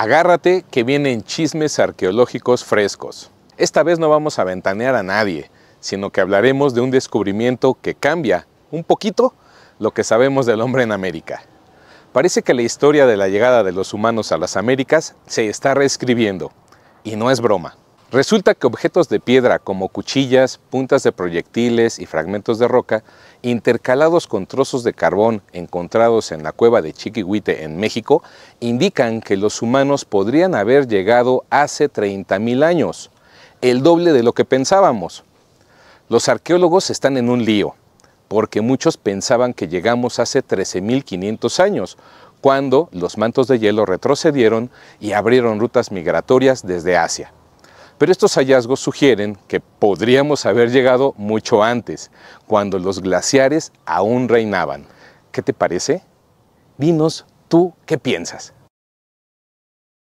Agárrate que vienen chismes arqueológicos frescos. Esta vez no vamos a ventanear a nadie, sino que hablaremos de un descubrimiento que cambia un poquito lo que sabemos del hombre en América. Parece que la historia de la llegada de los humanos a las Américas se está reescribiendo, y no es broma. Resulta que objetos de piedra como cuchillas, puntas de proyectiles y fragmentos de roca, intercalados con trozos de carbón encontrados en la cueva de Chiquihuite en México, indican que los humanos podrían haber llegado hace 30.000 años, el doble de lo que pensábamos. Los arqueólogos están en un lío, porque muchos pensaban que llegamos hace 13.500 años, cuando los mantos de hielo retrocedieron y abrieron rutas migratorias desde Asia. Pero estos hallazgos sugieren que podríamos haber llegado mucho antes, cuando los glaciares aún reinaban. ¿Qué te parece? Dinos tú qué piensas.